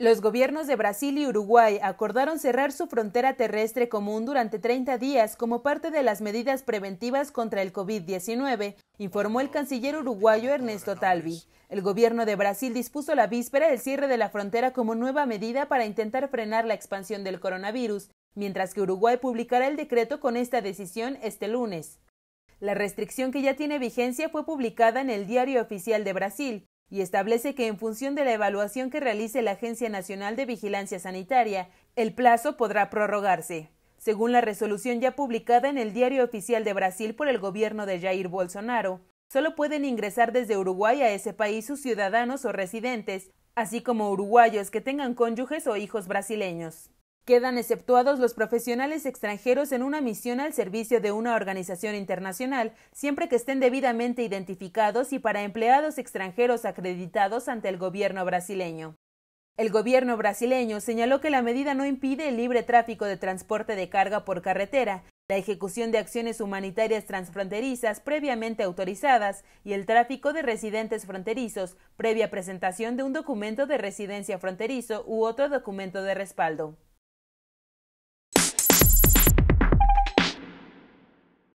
Los gobiernos de Brasil y Uruguay acordaron cerrar su frontera terrestre común durante 30 días como parte de las medidas preventivas contra el COVID-19, informó el canciller uruguayo Ernesto Talvi. El gobierno de Brasil dispuso la víspera el cierre de la frontera como nueva medida para intentar frenar la expansión del coronavirus, mientras que Uruguay publicará el decreto con esta decisión este lunes. La restricción que ya tiene vigencia fue publicada en el Diario Oficial de Brasil, y establece que en función de la evaluación que realice la Agencia Nacional de Vigilancia Sanitaria, el plazo podrá prorrogarse. Según la resolución ya publicada en el Diario Oficial de Brasil por el gobierno de Jair Bolsonaro, solo pueden ingresar desde Uruguay a ese país sus ciudadanos o residentes, así como uruguayos que tengan cónyuges o hijos brasileños. Quedan exceptuados los profesionales extranjeros en una misión al servicio de una organización internacional, siempre que estén debidamente identificados y para empleados extranjeros acreditados ante el gobierno brasileño. El gobierno brasileño señaló que la medida no impide el libre tráfico de transporte de carga por carretera, la ejecución de acciones humanitarias transfronterizas previamente autorizadas y el tráfico de residentes fronterizos previa presentación de un documento de residencia fronterizo u otro documento de respaldo.